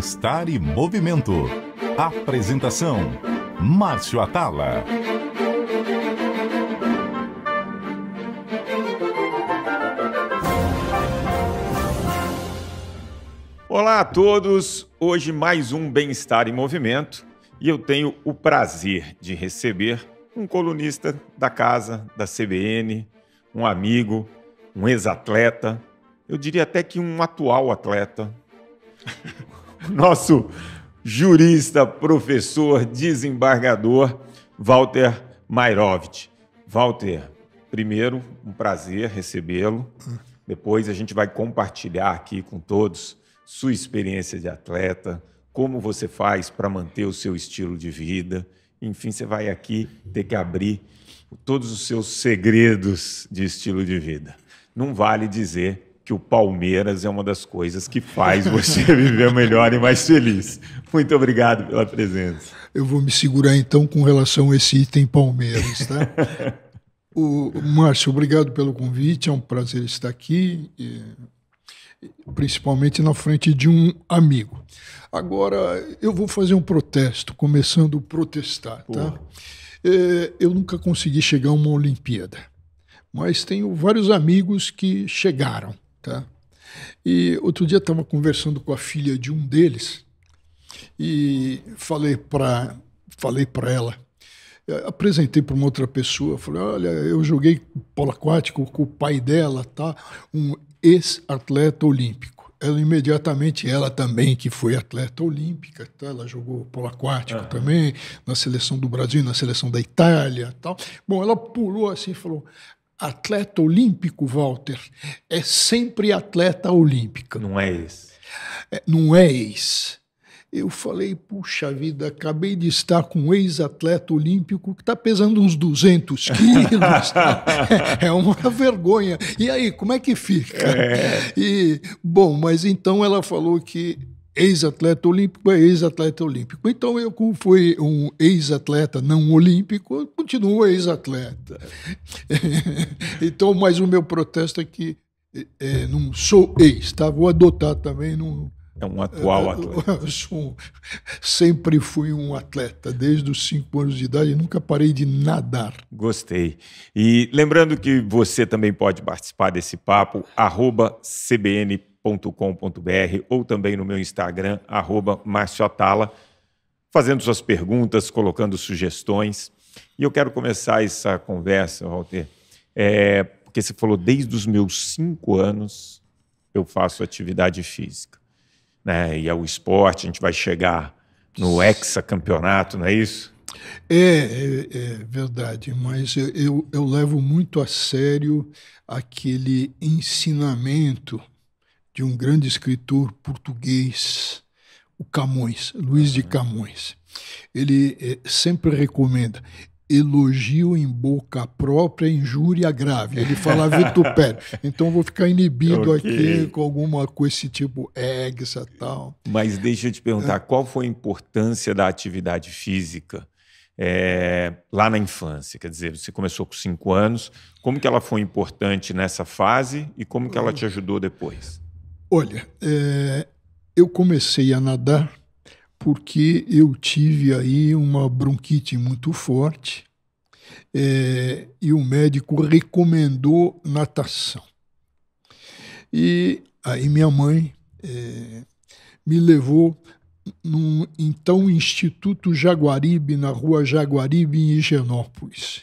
Bem-Estar e Movimento. Apresentação: Márcio Atala. Olá a todos. Hoje mais um Bem-Estar em Movimento e eu tenho o prazer de receber um colunista da casa, da CBN, um amigo, um ex-atleta, eu diria até que um atual atleta, nosso jurista, professor, desembargador, Walter Mairovitch. Walter, primeiro, um prazer recebê-lo. Depois a gente vai compartilhar aqui com todos sua experiência de atleta, como você faz para manter o seu estilo de vida. Enfim, você vai aqui ter que abrir todos os seus segredos de estilo de vida. Não vale dizer que o Palmeiras é uma das coisas que faz você viver melhor e mais feliz. Muito obrigado pela presença. Eu vou me segurar então com relação a esse item Palmeiras, tá? o, Márcio, obrigado pelo convite, é um prazer estar aqui, e, principalmente na frente de um amigo. Agora, eu vou fazer um protesto, começando a protestar, Porra. tá? É, eu nunca consegui chegar a uma Olimpíada mas tenho vários amigos que chegaram. Tá? E outro dia estava conversando com a filha de um deles e falei para falei pra ela, apresentei para uma outra pessoa, falei, olha, eu joguei polo aquático com o pai dela, tá? um ex-atleta olímpico. Ela imediatamente, ela também, que foi atleta olímpica, tá? ela jogou polo aquático uhum. também, na seleção do Brasil, na seleção da Itália tal. Bom, ela pulou assim e falou, atleta olímpico, Walter, é sempre atleta olímpica. Não é ex. É, não é ex. Eu falei, puxa vida, acabei de estar com um ex-atleta olímpico que está pesando uns 200 quilos. É, é uma vergonha. E aí, como é que fica? É. E, bom, mas então ela falou que ex-atleta olímpico é ex-atleta olímpico. Então, eu, como fui um ex-atleta não olímpico, continuo ex-atleta. então, mas o meu protesto é que é, é não sou ex, tá? Vou adotar também, no é um atual é, é, atleta. Sou, sempre fui um atleta, desde os 5 anos de idade, nunca parei de nadar. Gostei. E lembrando que você também pode participar desse papo, arroba CBN com.br ou também no meu Instagram, arroba marciotala, fazendo suas perguntas, colocando sugestões. E eu quero começar essa conversa, Walter, é, porque você falou desde os meus cinco anos eu faço atividade física. Né? E é o esporte, a gente vai chegar no hexacampeonato, não é isso? É, é, é, verdade, mas eu, eu, eu, levo muito a sério aquele ensinamento de um grande escritor português, o Camões, Luiz de Camões. Ele é, sempre recomenda elogio em boca própria, injúria grave. Ele fala vitupério. Então vou ficar inibido okay. aqui com alguma coisa esse tipo exa tal. Mas deixa eu te perguntar, ah. qual foi a importância da atividade física é, lá na infância? Quer dizer, você começou com cinco anos. Como que ela foi importante nessa fase e como que ela ah. te ajudou depois? Olha, é, eu comecei a nadar porque eu tive aí uma bronquite muito forte é, e o médico recomendou natação. E aí minha mãe é, me levou no então Instituto Jaguaribe, na rua Jaguaribe, em Higienópolis.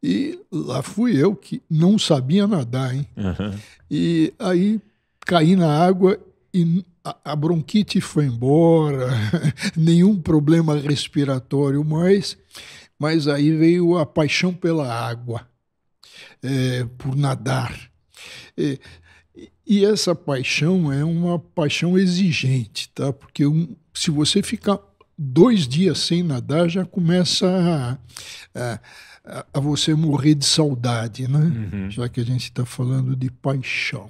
E lá fui eu que não sabia nadar, hein? Uhum. E aí caí na água e a bronquite foi embora, nenhum problema respiratório mais, mas aí veio a paixão pela água, é, por nadar. É, e essa paixão é uma paixão exigente, tá? Porque um, se você ficar dois dias sem nadar, já começa a, a, a você morrer de saudade, né? Uhum. Já que a gente está falando de paixão.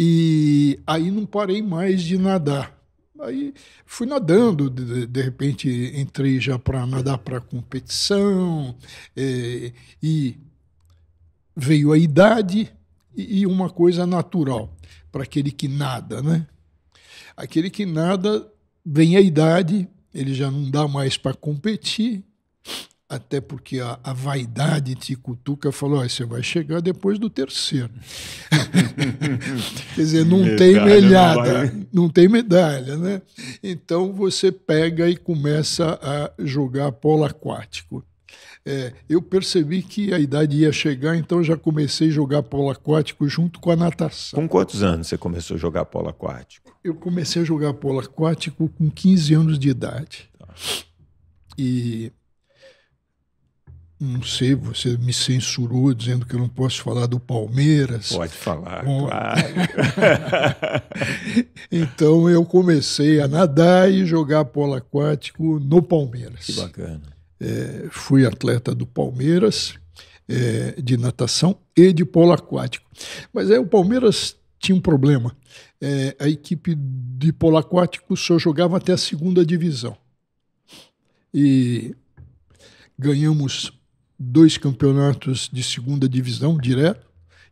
E aí não parei mais de nadar. Aí fui nadando, de, de repente entrei já para nadar para competição, é, e veio a idade e, e uma coisa natural para aquele que nada, né? Aquele que nada, vem a idade, ele já não dá mais para competir, até porque a, a, vaidade te cutuca, falou, oh, você vai chegar depois do terceiro. Quer dizer, não medalha tem medalha, não, não, tem medalha, né? Então você pega e começa a jogar polo aquático. É, eu percebi que a idade ia chegar, então já comecei a jogar polo aquático junto com a natação. Com quantos anos você começou a jogar polo aquático? Eu comecei a jogar polo aquático com 15 anos de idade. Tá. E não sei, você me censurou dizendo que eu não posso falar do Palmeiras. Pode falar, Bom, claro. então eu comecei a nadar e jogar polo aquático no Palmeiras. Que bacana. É, fui atleta do Palmeiras, é, de natação e de polo aquático. Mas aí o Palmeiras tinha um problema. É, a equipe de polo aquático só jogava até a segunda divisão. E ganhamos dois campeonatos de segunda divisão direto,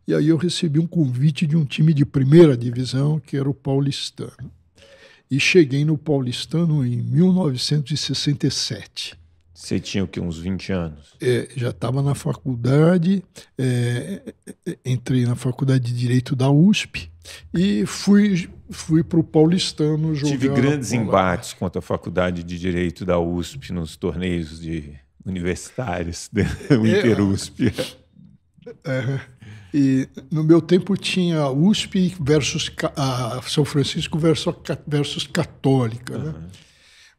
e aí eu recebi um convite de um time de primeira divisão, que era o Paulistano. E cheguei no Paulistano em 1967. Você tinha o que, Uns 20 anos? É, já estava na faculdade, é, entrei na faculdade de Direito da USP e fui, fui para o Paulistano jogar. Tive grandes embates contra a faculdade de Direito da USP nos torneios de universitários, né? o é, InterUSP. É. é, e no meu tempo tinha USP versus São Francisco versus, versus Católica, uhum. né?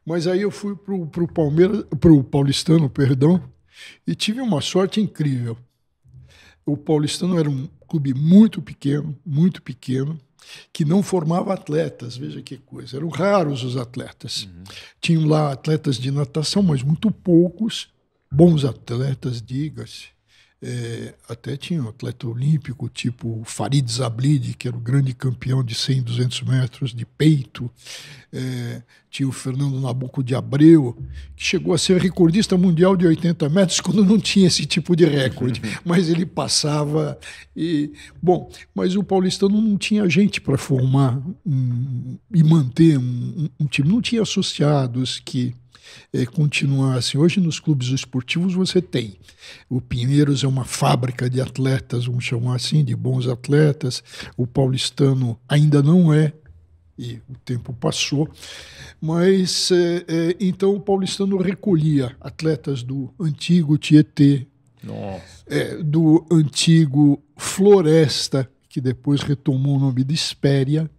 Mas aí eu fui para pro Palmeiras, pro Paulistano, perdão, e tive uma sorte incrível. O Paulistano era um clube muito pequeno, muito pequeno, que não formava atletas, veja que coisa. Eram raros os atletas. Uhum. Tinham lá atletas de natação, mas muito poucos bons atletas, diga-se. É, até tinha um atleta olímpico, tipo Farid Zablid, que era o grande campeão de 100 e 200 metros de peito. É, tinha o Fernando Nabuco de Abreu, que chegou a ser recordista mundial de 80 metros quando não tinha esse tipo de recorde, mas ele passava. E, bom, mas o paulistano não tinha gente para formar um, e manter um, um, um time, não tinha associados que eh, continuar assim Hoje, nos clubes esportivos, você tem. O Pinheiros é uma fábrica de atletas, vamos chamar assim, de bons atletas. O paulistano ainda não é, e o tempo passou. Mas eh, eh, então o paulistano recolhia atletas do antigo Tietê, é, do antigo Floresta, que depois retomou o nome de Espéria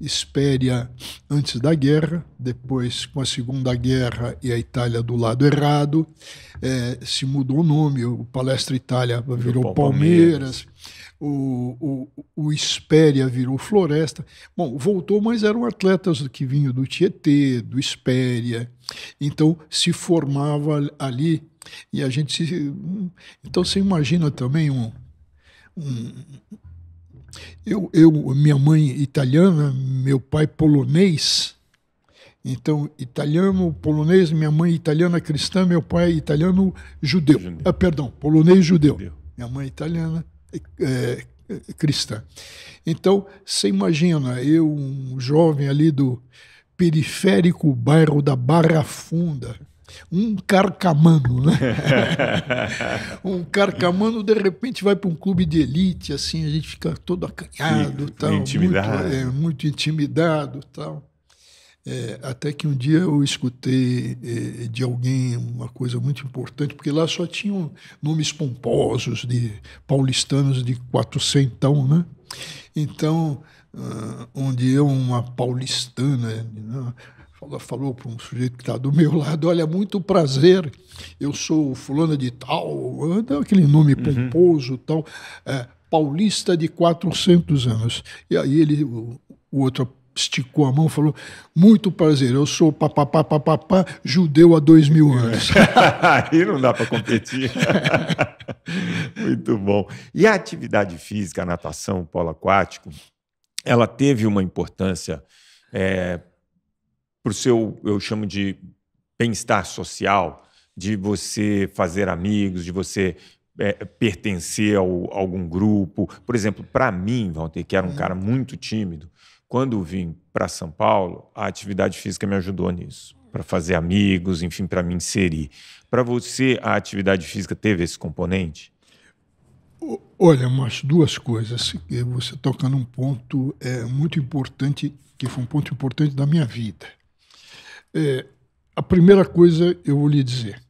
Espéria antes da guerra, depois com a Segunda Guerra e a Itália do lado errado, é, se mudou o nome, o Palestra Itália virou Palmeiras, o, o, o Espéria virou Floresta. Bom, voltou, mas eram atletas que vinham do Tietê, do Espéria. Então se formava ali e a gente se... Então você imagina também um, um eu, eu, minha mãe italiana, meu pai polonês. Então, italiano, polonês, minha mãe italiana cristã, meu pai italiano judeu. judeu. Ah, perdão, polonês judeu. judeu. Minha mãe italiana é, é cristã. Então, você imagina, eu, um jovem ali do periférico bairro da Barra Funda, um carcamano, né? um carcamano de repente vai para um clube de elite, assim a gente fica todo acanhado, e, tal, intimidado. Muito, é, muito intimidado, tal. É, até que um dia eu escutei é, de alguém uma coisa muito importante, porque lá só tinham nomes pomposos de paulistanos de quatrocentão, né? Então, uh, um dia uma paulistana, né? Ela falou para um sujeito que está do meu lado: Olha, muito prazer, eu sou Fulana de Tal, aquele nome uhum. pomposo uhum. tal, é, paulista de 400 anos. E aí ele, o, o outro esticou a mão e falou: Muito prazer, eu sou papapá, papapá, judeu há dois mil anos. Aí não dá para competir. Muito bom. E a atividade física, a natação, o polo aquático, ela teve uma importância é, para o seu, eu chamo de bem-estar social, de você fazer amigos, de você é, pertencer a algum grupo. Por exemplo, para mim, Walter, que era um uhum. cara muito tímido, quando vim para São Paulo, a atividade física me ajudou nisso, para fazer amigos, enfim, para me inserir. Para você, a atividade física teve esse componente? Olha, mas duas coisas. Você toca num ponto é, muito importante, que foi um ponto importante da minha vida. É, a primeira coisa eu vou lhe dizer.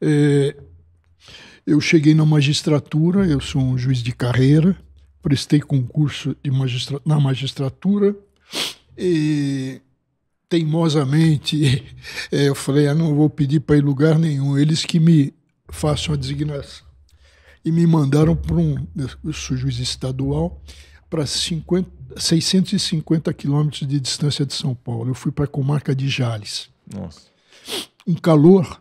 É, eu cheguei na magistratura, eu sou um juiz de carreira, prestei concurso magistra na magistratura e teimosamente é, eu falei, ah, não vou pedir para ir lugar nenhum, eles que me façam a designação. E me mandaram para um, eu sou juiz estadual, para 50 650 quilômetros de distância de São Paulo. Eu fui para a comarca de Jales. Nossa. Um calor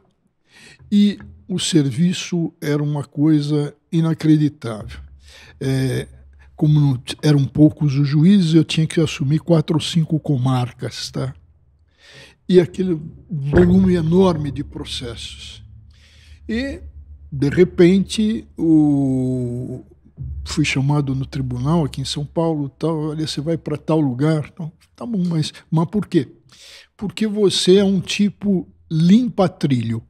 e o serviço era uma coisa inacreditável. É, como não, eram poucos os juízes, eu tinha que assumir quatro ou cinco comarcas, tá? E aquele volume enorme de processos. E, de repente, o, fui chamado no tribunal aqui em São Paulo, tal, olha, você vai para tal lugar. Então, tá bom, mas, mas por quê? Porque você é um tipo limpa-trilho.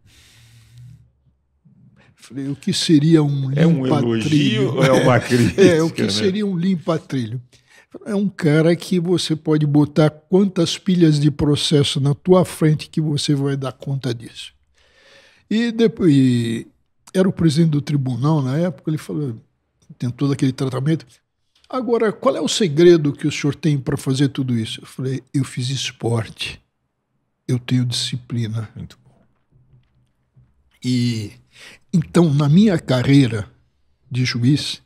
Falei, o que seria um limpa-trilho? É um elogio é, ou é uma é, crítica? É, o que né? seria um limpa-trilho? É um cara que você pode botar quantas pilhas de processo na tua frente que você vai dar conta disso. E, depois, e era o presidente do tribunal na época, ele falou, tem todo aquele tratamento. Agora, qual é o segredo que o senhor tem para fazer tudo isso? Eu falei, eu fiz esporte, eu tenho disciplina. Muito bom. E então, na minha carreira de juiz,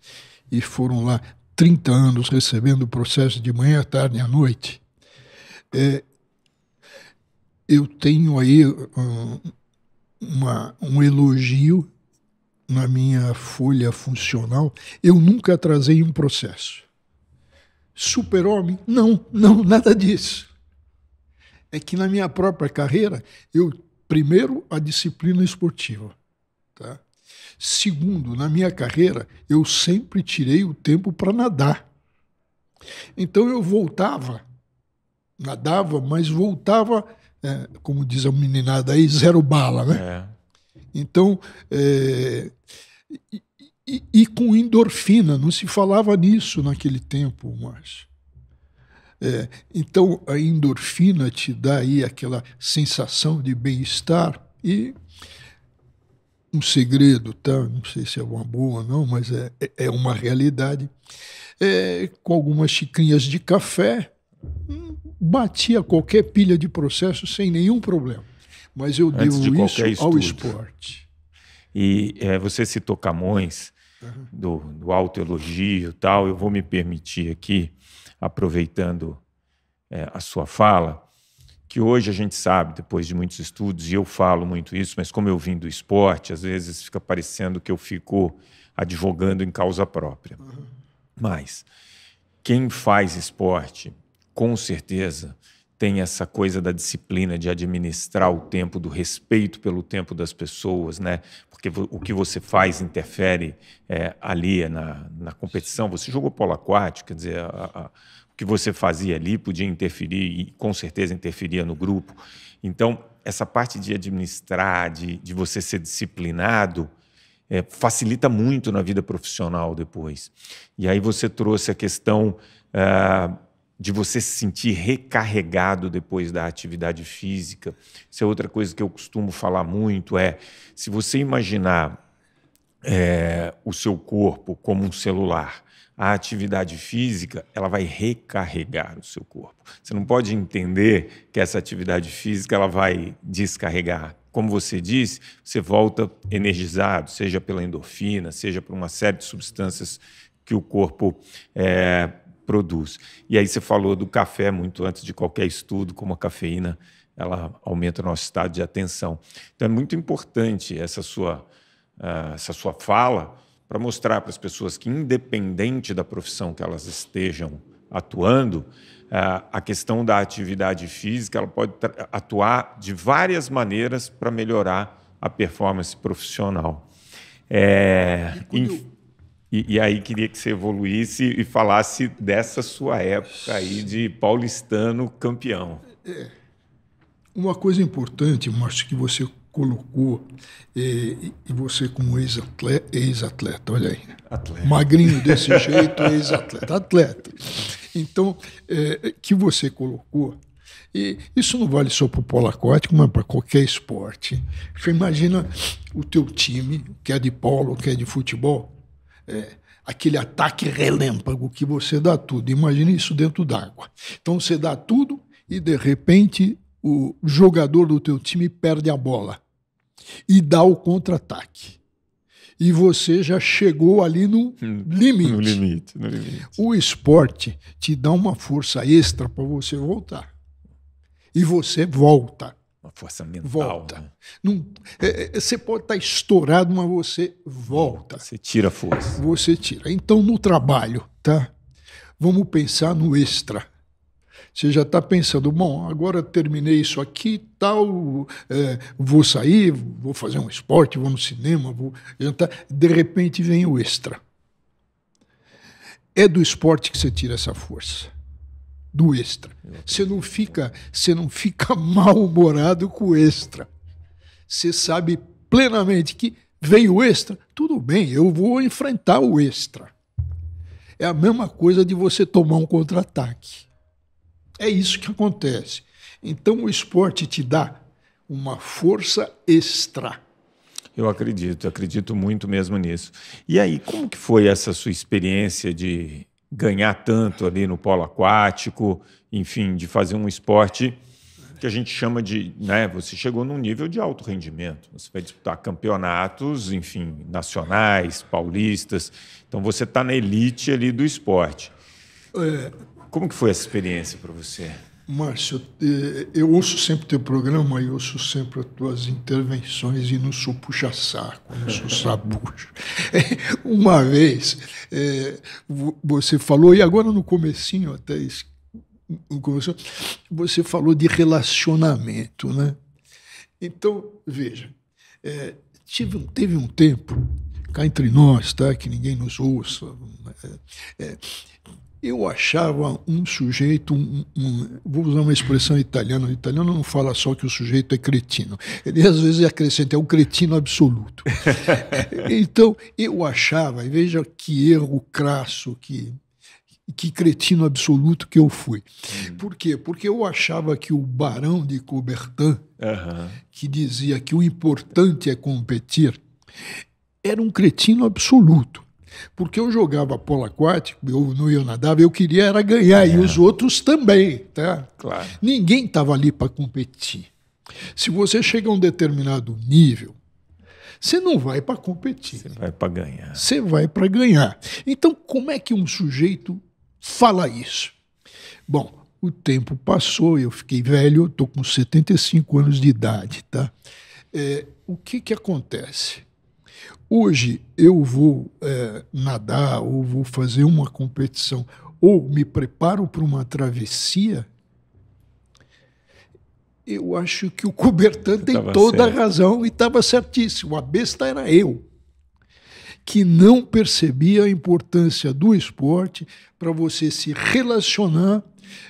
e foram lá 30 anos recebendo processo de manhã, à tarde e à noite, é, eu tenho aí um, uma, um elogio na minha folha funcional, eu nunca atrasei um processo. Super-homem? Não, não, nada disso. É que na minha própria carreira, eu, primeiro, a disciplina esportiva. Tá? Segundo, na minha carreira, eu sempre tirei o tempo para nadar. Então eu voltava, nadava, mas voltava, é, como diz a meninada aí, zero bala, né? É. Então, é, e, e, com endorfina, não se falava nisso naquele tempo, mas É, então, a endorfina te dá aí aquela sensação de bem-estar e um segredo, tá? não sei se é uma boa ou não, mas é, é, é uma realidade. É, com algumas xicrinhas de café, batia qualquer pilha de processo sem nenhum problema mas eu Antes devo de isso estudo. ao esporte. E é, você citou Camões, uhum. do, do autoelogio e tal. Eu vou me permitir aqui, aproveitando é, a sua fala, que hoje a gente sabe, depois de muitos estudos, e eu falo muito isso, mas como eu vim do esporte, às vezes fica parecendo que eu fico advogando em causa própria. Uhum. Mas quem faz esporte, com certeza, tem essa coisa da disciplina de administrar o tempo, do respeito pelo tempo das pessoas, né? Porque o que você faz interfere é, ali na, na competição. Você jogou polo aquático, quer dizer, a, a, o que você fazia ali podia interferir e com certeza interferia no grupo. Então, essa parte de administrar, de, de você ser disciplinado, é, facilita muito na vida profissional depois. E aí você trouxe a questão. Uh, de você se sentir recarregado depois da atividade física. Isso é outra coisa que eu costumo falar muito: é se você imaginar é, o seu corpo como um celular, a atividade física ela vai recarregar o seu corpo. Você não pode entender que essa atividade física ela vai descarregar. Como você disse, você volta energizado, seja pela endorfina, seja por uma série de substâncias que o corpo é, produz. E aí você falou do café muito antes de qualquer estudo, como a cafeína ela aumenta o nosso estado de atenção. Então é muito importante essa sua, uh, essa sua fala para mostrar para as pessoas que, independente da profissão que elas estejam atuando, uh, a questão da atividade física ela pode atuar de várias maneiras para melhorar a performance profissional. É, eu, e, e, aí queria que você evoluísse e falasse dessa sua época aí de paulistano campeão. É, uma coisa importante, Márcio, que você colocou, e, é, e você como ex-atleta, ex-atleta, olha aí. Atleta. Magrinho desse jeito, ex-atleta, atleta. Então, é, que você colocou, e isso não vale só para o polo aquático, mas para qualquer esporte. Você imagina o teu time, que é de polo, que é de futebol, é, aquele ataque relâmpago que você dá tudo. Imagine isso dentro d'água. Então você dá tudo e de repente o jogador do teu time perde a bola e dá o contra-ataque. E você já chegou ali no limite. No limite, no limite. O esporte te dá uma força extra para você voltar. E você volta. Uma força mental. Volta. Né? É, é, você pode estar tá estourado, mas você volta. Você tira a força. Você tira. Então, no trabalho, tá? Vamos pensar no extra. Você já está pensando, bom, agora terminei isso aqui, tal, é, vou sair, vou fazer um esporte, vou no cinema, vou jantar. De repente vem o extra. É do esporte que você tira essa força do extra. Você não fica, você não fica mal-humorado com o extra. Você sabe plenamente que veio o extra, tudo bem, eu vou enfrentar o extra. É a mesma coisa de você tomar um contra-ataque. É isso que acontece. Então o esporte te dá uma força extra. Eu acredito, acredito muito mesmo nisso. E aí, como que foi essa sua experiência de ganhar tanto ali no polo aquático, enfim, de fazer um esporte que a gente chama de, né, você chegou num nível de alto rendimento. Você vai disputar campeonatos, enfim, nacionais, paulistas. Então você está na elite ali do esporte. É. Como que foi essa experiência para você? Márcio, eh, eu ouço sempre teu programa e ouço sempre as tuas intervenções e não sou puxa-saco, não sou sabucho. Eh, uma vez é, você falou, e agora no comecinho até isso, começou, você falou de relacionamento, né? Então, veja, é, tive, teve um tempo, cá entre nós, tá? que ninguém nos ouça, é, eu achava um sujeito, um, um, vou usar uma expressão italiana, o italiano não fala só que o sujeito é cretino, ele às vezes acrescenta, é um cretino absoluto. então, eu achava, e veja que erro crasso, que, que cretino absoluto que eu fui. Hum. Por quê? Porque eu achava que o barão de Coubertin, uhum. que dizia que o importante é competir, era um cretino absoluto. Porque eu jogava polo aquático, eu não ia nadar, eu queria era ganhar, é. e os outros também. Tá? Claro. Ninguém estava ali para competir. Se você chega a um determinado nível, você não vai para competir. Você vai para ganhar. Você vai para ganhar. Então, como é que um sujeito fala isso? Bom, o tempo passou, eu fiquei velho, estou com 75 anos de idade. Tá? É, o que, que acontece? Hoje eu vou é, nadar ou vou fazer uma competição ou me preparo para uma travessia, eu acho que o Coubertin tem toda certo. a razão e estava certíssimo. A besta era eu, que não percebia a importância do esporte para você se relacionar.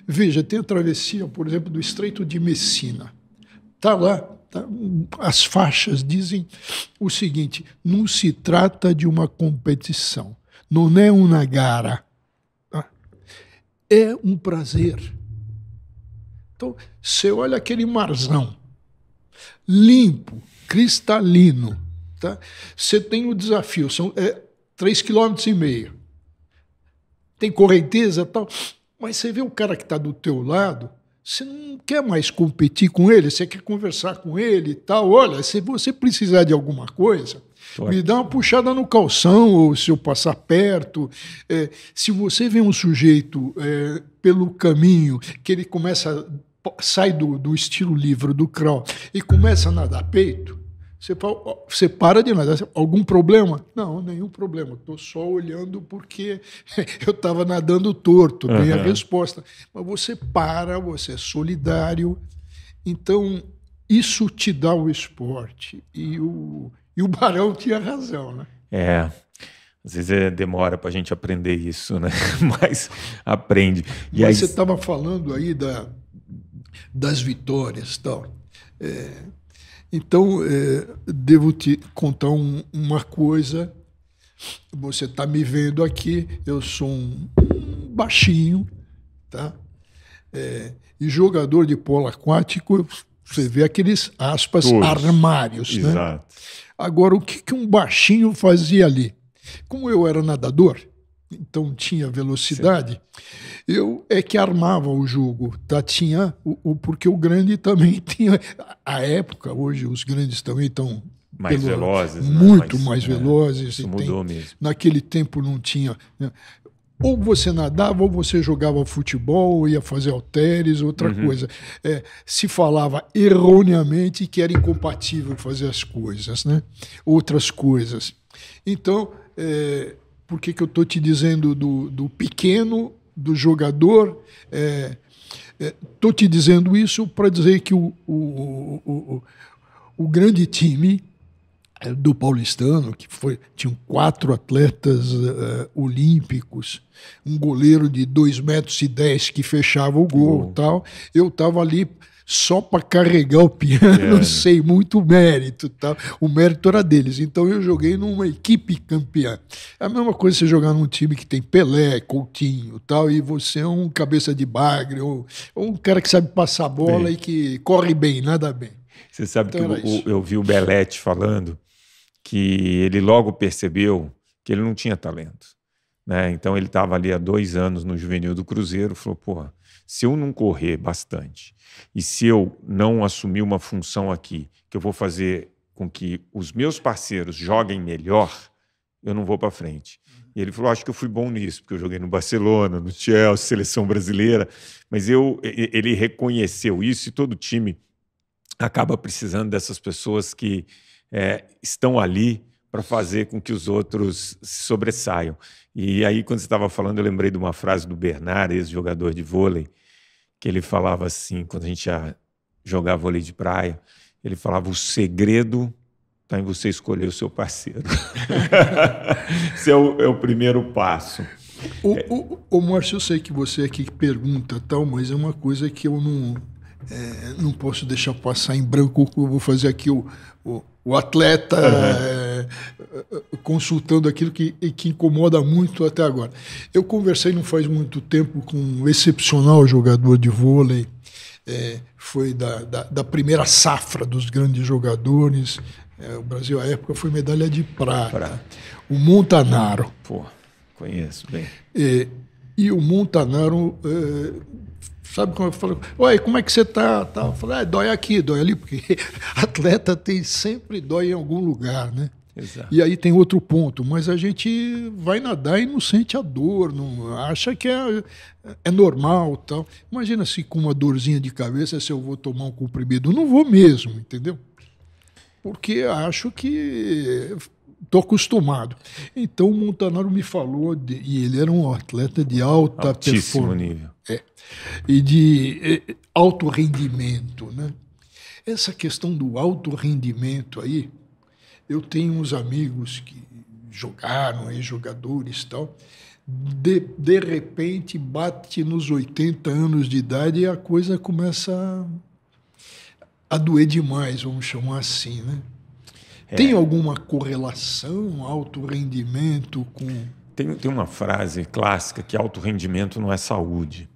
Veja, tem a travessia, por exemplo, do Estreito de Messina. Está lá Tá, as faixas dizem o seguinte: não se trata de uma competição, não é uma gara, tá? é um prazer. Então, você olha aquele marzão, limpo, cristalino, tá? Você tem o desafio, são é, três quilômetros e meio. Tem correnteza, tal, mas você vê o cara que está do teu lado, você não quer mais competir com ele, você quer conversar com ele e tal. Olha, se você precisar de alguma coisa, me dá uma puxada no calção, ou se eu passar perto. É, se você vê um sujeito é, pelo caminho que ele começa, sai do, do estilo livro do Krau e começa a nadar peito, você, fala, você para de nadar. Algum problema? Não, nenhum problema. Estou só olhando porque eu estava nadando torto. Vem a resposta. Mas você para, você é solidário. Então, isso te dá o esporte. E o, e o Barão tinha razão, né? É. Às vezes é, demora para a gente aprender isso, né? Mas aprende. E Mas aí... você estava falando aí da, das vitórias tal. É, então, é, devo te contar um, uma coisa. Você está me vendo aqui, eu sou um, baixinho, tá? É, e jogador de polo aquático, você vê aqueles aspas Todos. armários, né? Exato. né? Agora, o que, que um baixinho fazia ali? Como eu era nadador, então tinha velocidade, Sim. eu é que armava o jogo. Tá, tinha, o, o, porque o grande também tinha. A época, hoje, os grandes também estão. Mais pelo, velozes. Né? Muito né? mais, é, velozes. Isso mudou tem, mesmo. Naquele tempo não tinha. Né? Ou você nadava, ou você jogava futebol, ou ia fazer halteres, outra uhum. coisa. É, se falava erroneamente que era incompatível fazer as coisas, né? outras coisas. Então, é, por que, que eu estou te dizendo do, do pequeno, do jogador. Estou é, é, te dizendo isso para dizer que o, o, o, o, grande time é, do paulistano, que foi, tinha quatro atletas uh, olímpicos, um goleiro de 2,10 metros e dez que fechava o gol tal, eu estava ali só para carregar o piano é. Né? sem muito mérito, tá? O mérito era deles. Então eu joguei numa equipe campeã. É a mesma coisa você jogar num time que tem Pelé, Coutinho, tal, e você é um cabeça de bagre ou, ou um cara que sabe passar a bola e que corre bem, nada bem. Você sabe então que eu vi o Belete falando que ele logo percebeu que ele não tinha talento. Né? Então ele estava ali há dois anos no juvenil do Cruzeiro, falou, porra, se eu não correr bastante e se eu não assumir uma função aqui que eu vou fazer com que os meus parceiros joguem melhor, eu não vou para frente. Uhum. E ele falou: Acho que eu fui bom nisso, porque eu joguei no Barcelona, no Chelsea, seleção brasileira. Mas eu, ele reconheceu isso e todo time acaba precisando dessas pessoas que é, estão ali para fazer com que os outros se sobressaiam. E aí, quando você estava falando, eu lembrei de uma frase do Bernard, ex-jogador de vôlei, que ele falava assim, quando a gente ia jogava vôlei de praia, ele falava: o segredo está em você escolher o seu parceiro. Esse é o, é o primeiro passo. O, o, o Márcio, eu sei que você aqui é pergunta tal, mas é uma coisa que eu não, é, não posso deixar passar em branco. Eu vou fazer aqui o, o o atleta uhum. é, consultando aquilo que, que incomoda muito até agora. Eu conversei não faz muito tempo com um excepcional jogador de vôlei, é, foi da, da, da, primeira safra dos grandes jogadores. É, o Brasil, à época, foi medalha de prata. Pra... O Montanaro. Pô, conheço bem. e o Montanaro Sabe como eu falo? oi como é que você tá? tá? Eu falo, ah, dói aqui, dói ali, porque atleta tem sempre dói em algum lugar, né? Exato. E aí tem outro ponto, mas a gente vai nadar e não sente a dor, não acha que é, é normal tal. Imagina se com uma dorzinha de cabeça se eu vou tomar um comprimido. Não vou mesmo, entendeu? Porque acho que estou acostumado. Então o Montanaro me falou, de, e ele era um atleta de alta Altíssimo performance. nível é, e de é, alto rendimento. Né? Essa questão do alto rendimento aí, eu tenho uns amigos que jogaram, aí, jogadores e tal, de, de repente bate nos 80 anos de idade e a coisa começa a, a doer demais, vamos chamar assim, né? É. Tem alguma correlação alto rendimento com... Tem, tem uma frase clássica que alto rendimento não é saúde.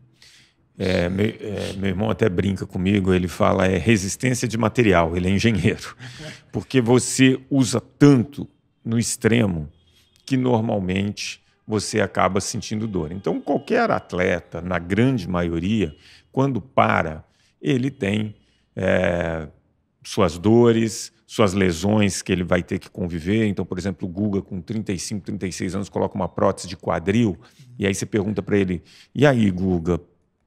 É, meu, é, meu, irmão até brinca comigo, ele fala é resistência de material, ele é engenheiro. Porque você usa tanto no extremo que normalmente você acaba sentindo dor. Então, qualquer atleta, na grande maioria, quando para, ele tem é, suas dores, suas lesões que ele vai ter que conviver. Então, por exemplo, o Guga, com 35, 36 anos, coloca uma prótese de quadril. E aí você pergunta para ele: e aí, Guga,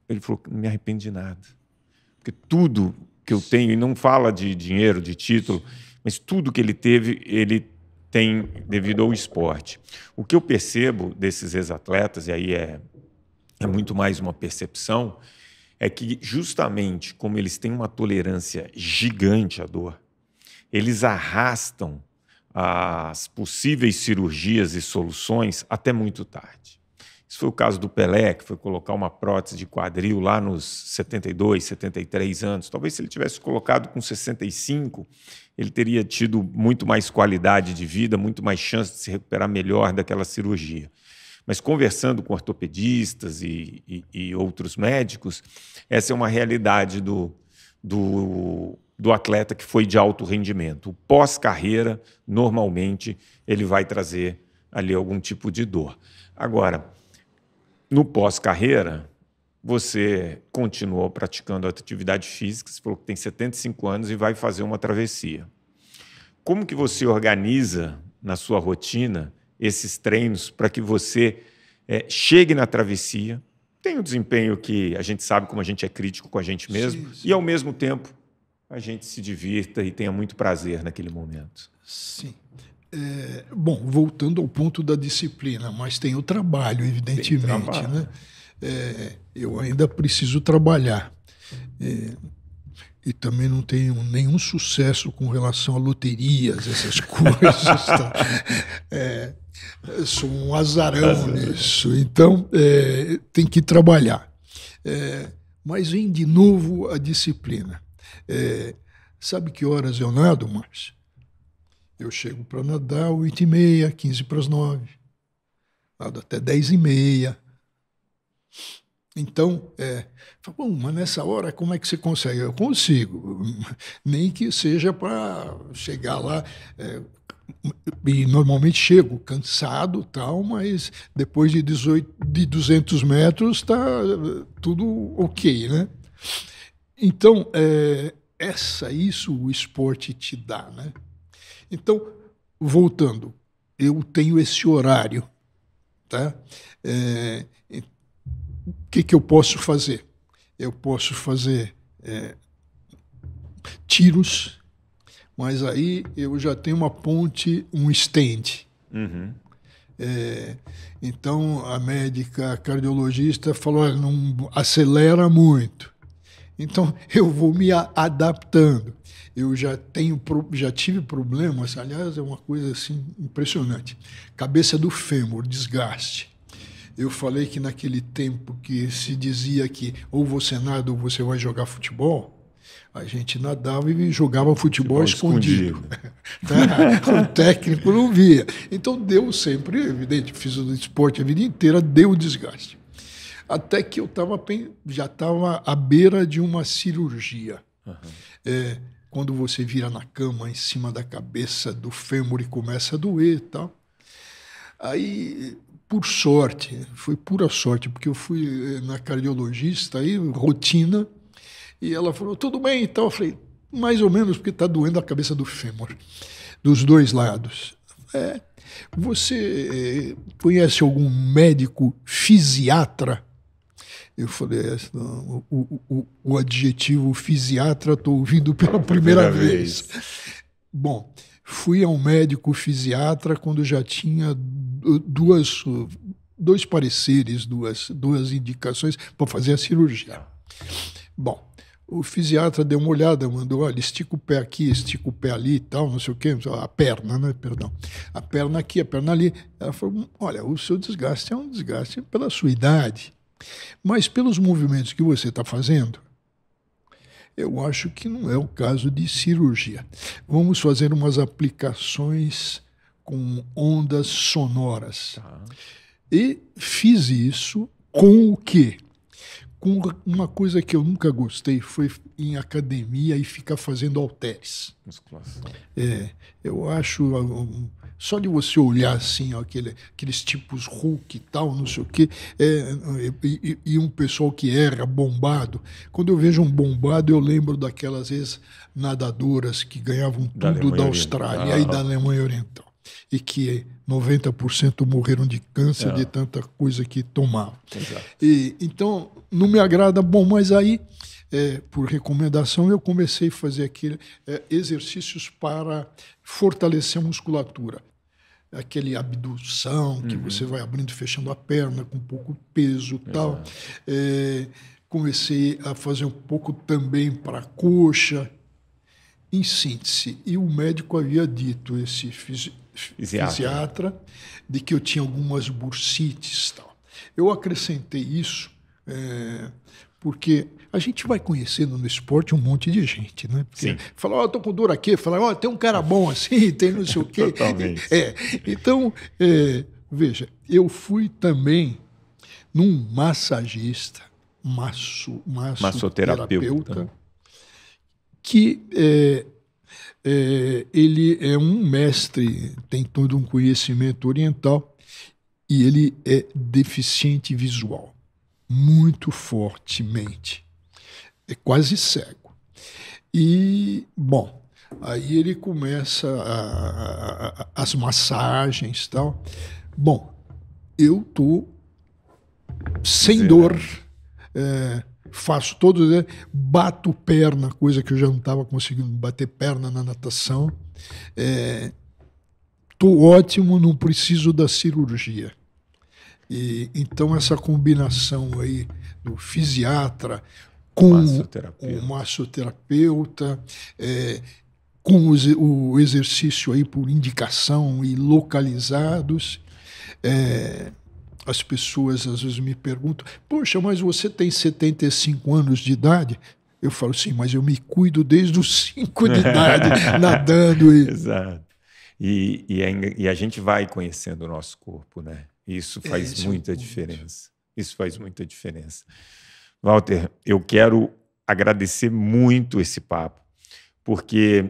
ele falou: não me arrependo de nada. Porque tudo que eu tenho, e não fala de dinheiro, de título, mas tudo que ele teve, ele tem devido ao esporte. O que eu percebo desses ex-atletas, e aí é, é muito mais uma percepção, é que justamente como eles têm uma tolerância gigante à dor, eles arrastam as possíveis cirurgias e soluções até muito tarde. Isso foi o caso do Pelé, que foi colocar uma prótese de quadril lá nos 72, 73 anos. Talvez se ele tivesse colocado com 65, ele teria tido muito mais qualidade de vida, muito mais chance de se recuperar melhor daquela cirurgia. Mas conversando com ortopedistas e, e, e outros médicos, essa é uma realidade do, do, do atleta que foi de alto rendimento. O pós-carreira, normalmente, ele vai trazer ali algum tipo de dor. Agora, no pós-carreira, você continuou praticando atividade física, você falou que tem 75 anos e vai fazer uma travessia. Como que você organiza na sua rotina esses treinos para que você é, chegue na travessia, tenha um desempenho que a gente sabe como a gente é crítico com a gente mesmo sim, sim. e, ao mesmo tempo, a gente se divirta e tenha muito prazer naquele momento? Sim. É, bom, voltando ao ponto da disciplina, mas tem o trabalho, evidentemente. Né? Trabalho. Né? É, eu ainda preciso trabalhar. É, e também não tenho nenhum sucesso com relação a loterias, essas coisas. tá? É, sou um azarão nisso. Então, é, tem que trabalhar. É, mas vem de novo a disciplina. sabe que horas eu nado, Márcio? Eu chego para nadar 8 h 30 15 para as 9. Nado até 10 e meia. Então, é, bom, mas nessa hora como é que você consegue? Eu consigo, nem que seja para chegar lá. É, e normalmente chego cansado tal, mas depois de, 18, de 200 metros está tudo ok, né? Então, é, essa, isso o esporte te dá, né? Então, voltando, eu tenho esse horário. Tá? É, o que, que eu posso fazer? Eu posso fazer é, tiros, mas aí eu já tenho uma ponte, um stand. Uhum. É, então a médica cardiologista falou: não acelera muito. Então eu vou me adaptando. Eu já tenho já tive problemas, aliás, é uma coisa assim impressionante. Cabeça do fêmur, desgaste. Eu falei que naquele tempo que se dizia que ou você nada ou você vai jogar futebol, a gente nadava e jogava futebol, futebol escondido. escondido. Tá? o técnico não via. Então deu sempre, é evidente, fiz o esporte a vida inteira, deu desgaste. Até que eu estava já estava à beira de uma cirurgia. Uhum. É, quando você vira na cama, em cima da cabeça do fêmur e começa a doer tal. Aí, por sorte, foi pura sorte, porque eu fui é, na cardiologista, aí, rotina, e ela falou, tudo bem e tal. Eu falei, mais ou menos, porque está doendo a cabeça do fêmur, dos dois lados. É, você é, conhece algum médico fisiatra eu falei, é, o, o, o, adjetivo fisiatra estou ouvindo pela primeira, primeira vez. vez. Bom, fui ao médico fisiatra quando já tinha duas, dois pareceres, duas, duas indicações para fazer a cirurgia. Bom, o fisiatra deu uma olhada, mandou, olha, estica o pé aqui, estica o pé ali e tal, não sei o quê, a perna, né, perdão, a perna aqui, a perna ali. Ela falou, olha, o seu desgaste é um desgaste pela sua idade, mas pelos movimentos que você está fazendo, eu acho que não é o caso de cirurgia. Vamos fazer umas aplicações com ondas sonoras. Tá. E fiz isso com o quê? Com uma coisa que eu nunca gostei foi em academia e ficar fazendo halteres. Musculação. É, eu acho ah, só de você olhar assim, ó, aquele, aqueles tipos Hulk e tal, não sei o quê, é, e, e, um pessoal que erra, bombado. Quando eu vejo um bombado, eu lembro daquelas ex-nadadoras que ganhavam tudo da, da Austrália ah. e da Alemanha Oriental. E que 90% morreram de câncer é. de tanta coisa que tomavam. então, não me agrada. Bom, mas aí é, por recomendação, eu comecei a fazer aquele, é, exercícios para fortalecer a musculatura. Aquele abdução, que uhum. você vai abrindo e fechando a perna com pouco peso e tal. É, comecei a fazer um pouco também para a coxa. Em síntese, e o médico havia dito, esse fisi fisiatra. fisiatra, de que eu tinha algumas bursites tal. Eu acrescentei isso é, porque a gente vai conhecendo no esporte um monte de gente, né? Porque Sim. Fala, ó, oh, tô com dor aqui, fala, ó, oh, tem um cara bom assim, tem não sei o quê. Totalmente. É. Então, é, veja, eu fui também num massagista, masso, massoterapeuta, que é, é, ele é um mestre, tem todo um conhecimento oriental e ele é deficiente visual muito fortemente, é quase cego. E, bom, aí ele começa a, a, as massagens e tal. Bom, eu tô sem Zero. dor, é, faço todos, né, bato perna, coisa que eu já não estava conseguindo bater perna na natação. É, tô ótimo, não preciso da cirurgia. E, então, essa combinação aí do fisiatra com o massoterapeuta, é, com o exercício aí por indicação e localizados. É, as pessoas às vezes me perguntam: Poxa, mas você tem 75 anos de idade? Eu falo sim, mas eu me cuido desde os 5 de idade, nadando. E... Exato. E, e, é a, e a gente vai conhecendo o nosso corpo, né? Isso é, faz Esse é muita é diferença. Isso faz muita diferença. Walter, eu quero agradecer muito esse papo, porque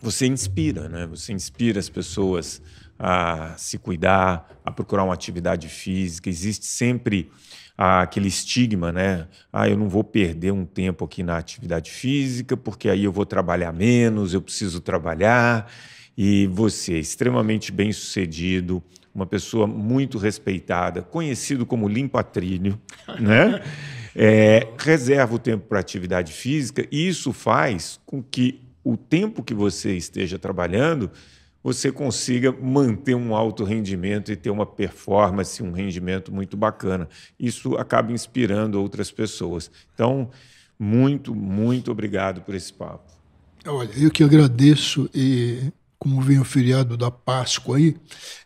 você inspira, né? Você inspira as pessoas a se cuidar, a procurar uma atividade física. Existe sempre aquele estigma, né? Ah, eu não vou perder um tempo aqui na atividade física, porque aí eu vou trabalhar menos, eu preciso trabalhar. E você, extremamente bem sucedido, uma pessoa muito respeitada, conhecido como Limpa Trilho, né? É, reserva o tempo para atividade física e isso faz com que o tempo que você esteja trabalhando você consiga manter um alto rendimento e ter uma performance, um rendimento muito bacana. Isso acaba inspirando outras pessoas. Então, muito, muito obrigado por esse papo. Olha, eu que agradeço e como vem o feriado da Páscoa aí,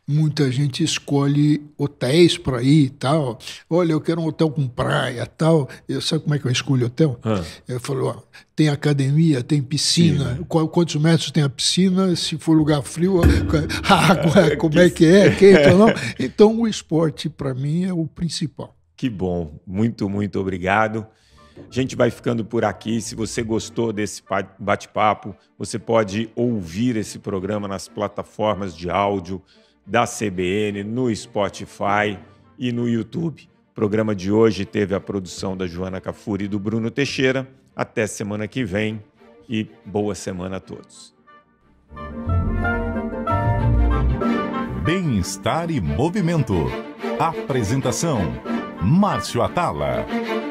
muita gente escolhe hotéis para ir e tal. Olha, eu quero um hotel com praia tal. Eu, sabe como é que eu escolho hotel? Ah. Eu falo, ó, tem academia, tem piscina. Né? Quantos metros tem a piscina? Se for lugar frio, a água, ah, como é que é? Quente ou não? Então, o esporte, para mim, é o principal. Que bom. Muito, muito obrigado. A gente vai ficando por aqui. Se você gostou desse bate-papo, você pode ouvir esse programa nas plataformas de áudio da CBN, no Spotify e no YouTube. O programa de hoje teve a produção da Joana Cafuri e do Bruno Teixeira. Até semana que vem e boa semana a todos. Bem-estar e movimento. Apresentação: Márcio Atala.